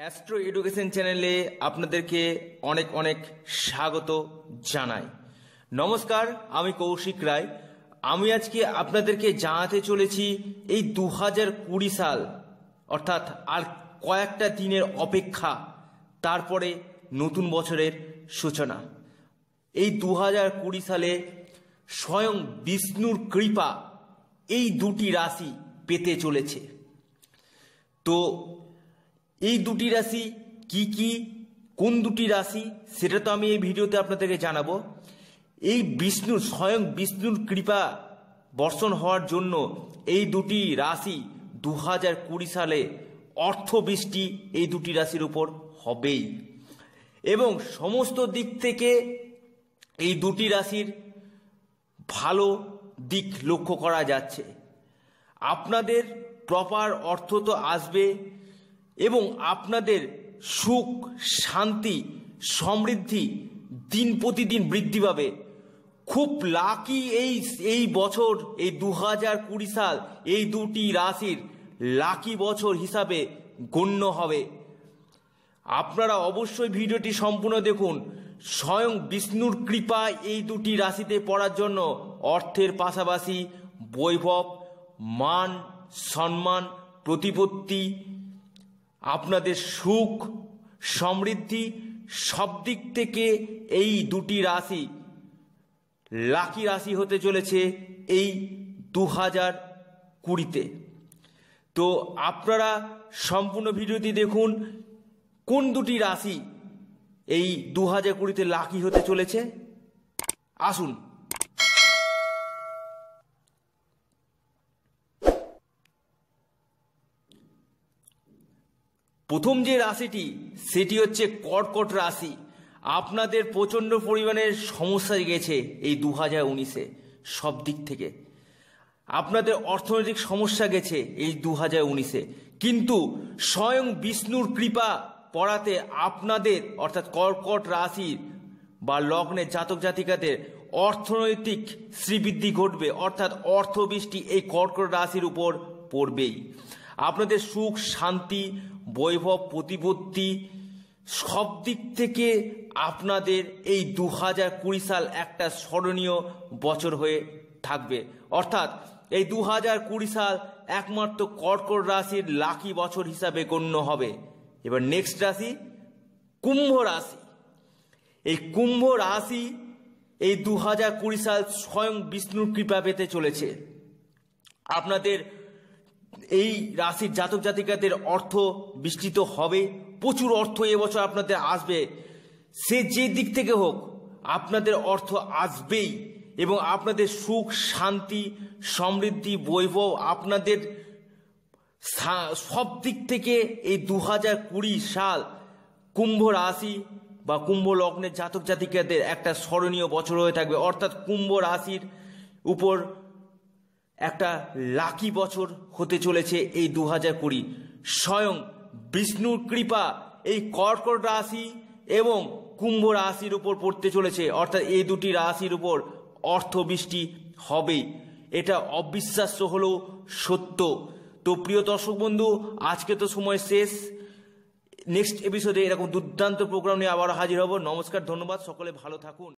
astro education চ্যানেলে আপনাদেরকে অনেক অনেক স্বাগত জানাই নমস্কার আমি কৌশিক রায় আমি আজকে আপনাদেরকে জানাতে চলেছি এই দু হাজার কুড়ি সাল অর্থাৎ আর কয়েকটা দিনের অপেক্ষা তারপরে নতুন বছরের সূচনা এই দু হাজার কুড়ি সালে স্বয়ং বিষ্ণুর কৃপা এই দুটি রাশি পেতে চলেছে তো এই দুটি রাশি কি কি কোন দুটি রাশি সেটা তো আমি এই ভিডিওতে আপনাদেরকে জানাবো এই বিষ্ণুর স্বয়ং বিষ্ণুর কৃপা বর্ষণ হওয়ার জন্য এই দুটি রাশি দু হাজার কুড়ি সালে অর্থবৃষ্টি এই দুটি রাশির উপর হবেই এবং সমস্ত দিক থেকে এই দুটি রাশির ভালো দিক লক্ষ্য করা যাচ্ছে আপনাদের প্রপার অর্থ তো আসবে এবং আপনাদের সুখ শান্তি সমৃদ্ধি দিন প্রতিদিন বৃদ্ধি পাবে খুব লাকি এই এই বছর এই দু হাজার কুড়ি সাল এই দুটি রাশির লাকি বছর হিসাবে গণ্য হবে আপনারা অবশ্যই ভিডিওটি সম্পূর্ণ দেখুন স্বয়ং বিষ্ণুর কৃপা এই দুটি রাশিতে পড়ার জন্য অর্থের পাশাপাশি বৈভব মান সম্মান প্রতিপত্তি আপনাদের সুখ সমৃদ্ধি সব দিক থেকে এই দুটি রাশি লাকি রাশি হতে চলেছে এই দু হাজার কুড়িতে তো আপনারা সম্পূর্ণ ভিডিওটি দেখুন কোন দুটি রাশি এই দু হাজার কুড়িতে লাকি হতে চলেছে আসুন প্রথম যে রাশিটি সেটি হচ্ছে কর্কট রাশি আপনাদের প্রচণ্ড পরিমাণে সমস্যা গেছে এই দু হাজার উনিশে সব দিক থেকে আপনাদের অর্থনৈতিক সমস্যা গেছে এই দু হাজার উনিশে কিন্তু স্বয়ং বিষ্ণুর কৃপা পড়াতে আপনাদের অর্থাৎ কর্কট রাশির বা লগ্নের জাতক জাতিকাদের অর্থনৈতিক শ্রীবৃদ্ধি ঘটবে অর্থাৎ অর্থবৃষ্টি এই কর্কট রাশির উপর পড়বেই আপনাদের সুখ শান্তি বৈভব প্রতিপত্তি সব দিক থেকে আপনাদের এই দু হাজার কুড়ি সাল একটা স্মরণীয় বছর হয়ে থাকবে অর্থাৎ এই দু হাজার কুড়ি সাল একমাত্র কর্কট রাশির লাকি বছর হিসাবে গণ্য হবে এবার নেক্সট রাশি কুম্ভ রাশি এই কুম্ভ রাশি এই দু হাজার কুড়ি সাল স্বয়ং বিষ্ণুর কৃপা পেতে চলেছে আপনাদের এই রাশির জাতক জাতিকাদের অর্থ বিস্তৃত হবে প্রচুর অর্থ এবছর আপনাদের আসবে সে যে দিক থেকে হোক আপনাদের অর্থ আসবেই এবং আপনাদের সুখ শান্তি সমৃদ্ধি বৈভব আপনাদের সব দিক থেকে এই দু হাজার কুড়ি সাল কুম্ভ রাশি বা কুম্ভ লগ্নের জাতক জাতিকাদের একটা স্মরণীয় বছর হয়ে থাকবে অর্থাৎ কুম্ভ রাশির উপর একটা লাকি বছর হতে চলেছে এই দু হাজার কুড়ি স্বয়ং বিষ্ণুর কৃপা এই কর্কট রাশি এবং কুম্ভ রাশির উপর পড়তে চলেছে অর্থাৎ এই দুটি রাশির উপর অর্থবৃষ্টি হবে এটা অবিশ্বাস্য হলো সত্য তো প্রিয় দর্শক বন্ধু আজকে তো সময় শেষ নেক্সট এপিসোডে এরকম দুর্দান্ত প্রোগ্রাম নিয়ে আবার হাজির হব নমস্কার ধন্যবাদ সকলে ভালো থাকুন